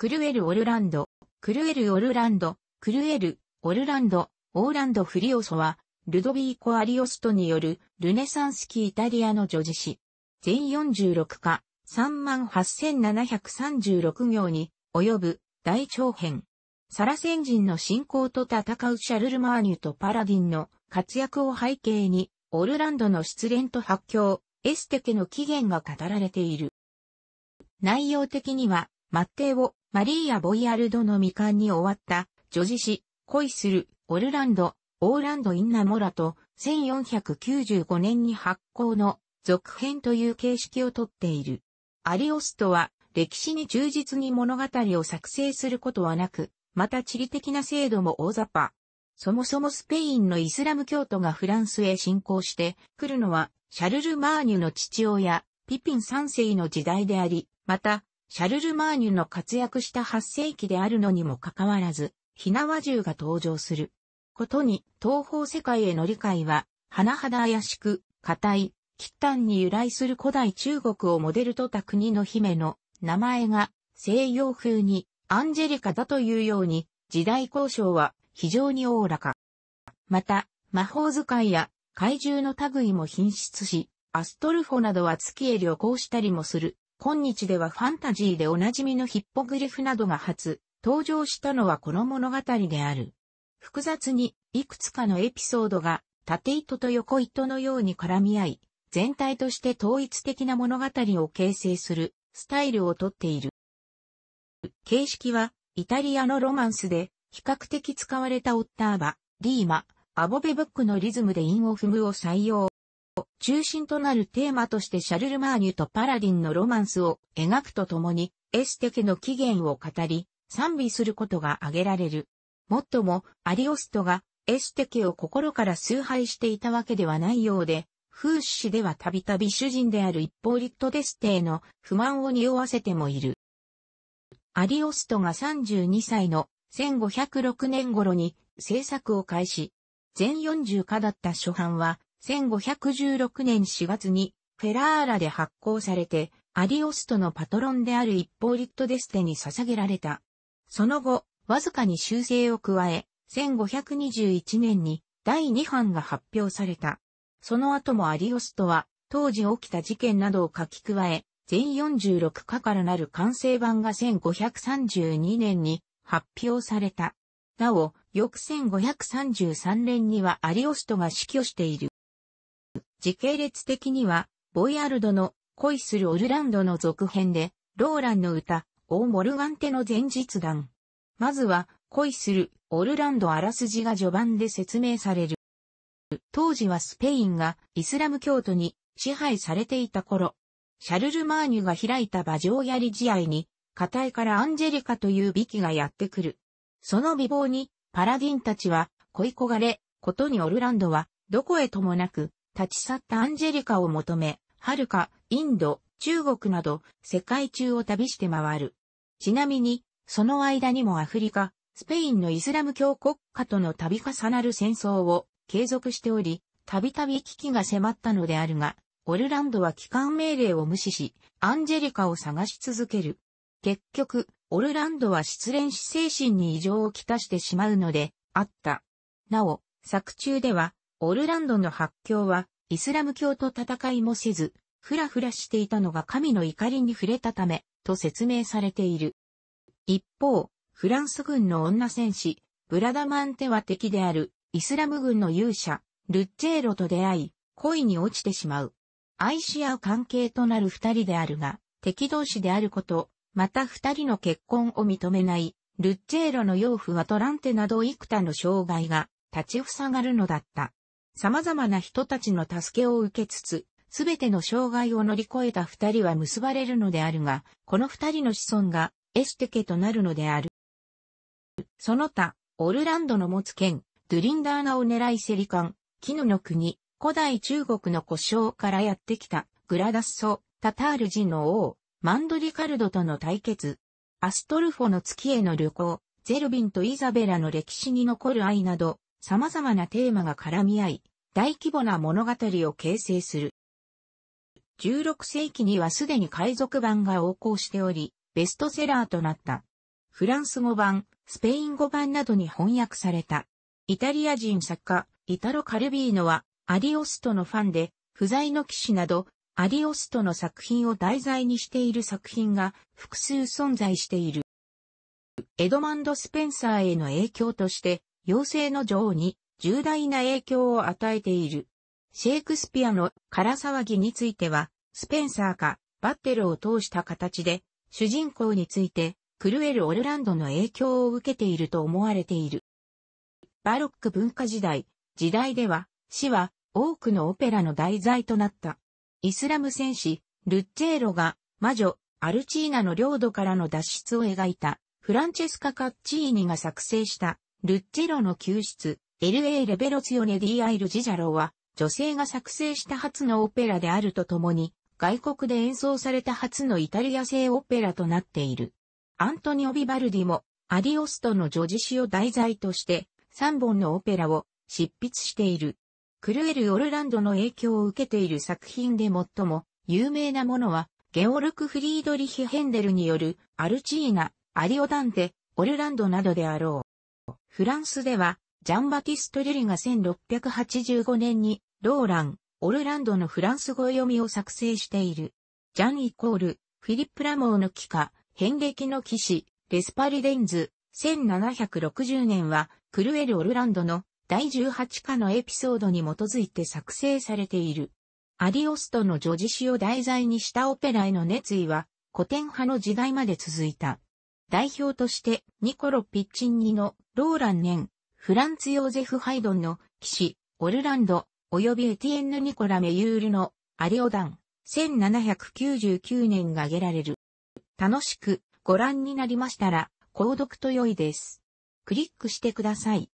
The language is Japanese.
クルエル・オルランド、クルエル・オルランド、クルエル、オルランド、オーランド・フリオソは、ルドビーコ・アリオストによるルネサンス期イタリアの女子誌。全46課、38,736行に及ぶ大長編。サラセン人の信仰と戦うシャルル・マーニュとパラディンの活躍を背景に、オルランドの失恋と発狂、エステ家の起源が語られている。内容的には、末帝をマリーア・ボイアルドの未完に終わった、ジョジシ、恋する、オルランド、オーランド・インナ・モラと、1495年に発行の、続編という形式をとっている。アリオストは、歴史に忠実に物語を作成することはなく、また地理的な制度も大雑把。そもそもスペインのイスラム教徒がフランスへ侵攻して来るのは、シャルル・マーニュの父親、ピピン3世の時代であり、また、シャルルマーニュの活躍した8世紀であるのにもかかわらず、ひなわ銃が登場する。ことに、東方世界への理解は、甚だ怪しく、固い、喫端に由来する古代中国をモデルとた国の姫の名前が西洋風にアンジェリカだというように時代交渉は非常におおらか。また、魔法使いや怪獣の類も品質し、アストルフォなどは月へ旅行したりもする今日ではファンタジーでおなじみのヒッポグリフなどが初登場したのはこの物語である。複雑にいくつかのエピソードが縦糸と横糸のように絡み合い、全体として統一的な物語を形成するスタイルをとっている。形式はイタリアのロマンスで比較的使われたオッターバ、リーマ、アボベブックのリズムで韻を踏むを採用。中心となるテーマとしてシャルルマーニュとパラディンのロマンスを描くとともに、エステ家の起源を語り、賛美することが挙げられる。もっとも、アリオストがエステ家を心から崇拝していたわけではないようで、風刺ではたびたび主人である一方リットデステへの不満を匂わせてもいる。アリオストが32歳の1506年頃に制作を開始。全40課だった初版は1516年4月にフェラーラで発行されて、アリオストのパトロンである一方リットデステに捧げられた。その後、わずかに修正を加え、1521年に第2版が発表された。その後もアリオストは、当時起きた事件などを書き加え、全46課からなる完成版が1532年に発表された。なお、翌1533年にはアリオストが死去している。時系列的には、ボイアルドの恋するオルランドの続編で、ローランの歌、オー・モルガンテの前日談。まずは、恋するオルランドあらすじが序盤で説明される。当時はスペインがイスラム教徒に支配されていた頃、シャルル・マーニュが開いた馬上やり試合に、家体からアンジェリカという美器がやってくる。その美貌に、パラディンたちは恋焦がれ、ことにオルランドは、どこへともなく、立ち去ったアンジェリカを求め、はるか、インド、中国など世界中を旅して回る。ちなみに、その間にもアフリカ、スペインのイスラム教国家との度重なる戦争を継続しており、たびたび危機が迫ったのであるが、オルランドは帰還命令を無視し、アンジェリカを探し続ける。結局、オルランドは失恋し精神に異常をきたしてしまうので、あった。なお、作中では、オルランドの発狂は、イスラム教と戦いもせず、ふらふらしていたのが神の怒りに触れたため、と説明されている。一方、フランス軍の女戦士、ブラダマンテは敵である、イスラム軍の勇者、ルッチェーロと出会い、恋に落ちてしまう。愛し合う関係となる二人であるが、敵同士であること、また二人の結婚を認めない、ルッチェーロの養父はトランテなど幾多の障害が立ち塞がるのだった。様々な人たちの助けを受けつつ、すべての障害を乗り越えた二人は結ばれるのであるが、この二人の子孫がエステケとなるのである。その他、オルランドの持つ剣、ドゥリンダーナを狙いセリカン、キヌの国、古代中国の故障からやってきた、グラダッソ、タタール人の王、マンドリカルドとの対決、アストルフォの月への旅行、ゼルビンとイザベラの歴史に残る愛など、様々なテーマが絡み合い、大規模な物語を形成する。16世紀にはすでに海賊版が横行しており、ベストセラーとなった。フランス語版、スペイン語版などに翻訳された。イタリア人作家、イタロ・カルビーノは、アリオストのファンで、不在の騎士など、アリオストの作品を題材にしている作品が複数存在している。エドマンド・スペンサーへの影響として、妖精の女王に重大な影響を与えている。シェイクスピアの空騒ぎについては、スペンサーかバッテルを通した形で、主人公について、クルエル・オルランドの影響を受けていると思われている。バロック文化時代、時代では、死は多くのオペラの題材となった。イスラム戦士、ルッチェーロが魔女、アルチーナの領土からの脱出を描いた、フランチェスカ・カッチーニが作成したルッチェロの救出、LA レベロツヨネディアイルジジャロは、女性が作成した初のオペラであるとともに、外国で演奏された初のイタリア製オペラとなっている。アントニオ・ビバルディも、アディオストの女子詩を題材として、3本のオペラを執筆している。クルエル・オルランドの影響を受けている作品で最も有名なものは、ゲオルク・フリードリヒ・ヘンデルによる、アルチーナ、アリオダンテ、オルランドなどであろう。フランスでは、ジャンバティスト・リュリが1685年に、ローラン、オルランドのフランス語読みを作成している。ジャンイコール、フィリップ・ラモーの騎下、遍歴の騎士、レスパリデンズ、1760年は、クルエル・オルランドの第18課のエピソードに基づいて作成されている。アリオストの女子詩を題材にしたオペラへの熱意は、古典派の時代まで続いた。代表としてニコロ・ピッチンニのローランネン、フランツ・ヨーゼフ・ハイドンの騎士、オルランド、及びエティエンヌ・ニコラ・メユールのアリオダン、1799年が挙げられる。楽しくご覧になりましたら、購読と良いです。クリックしてください。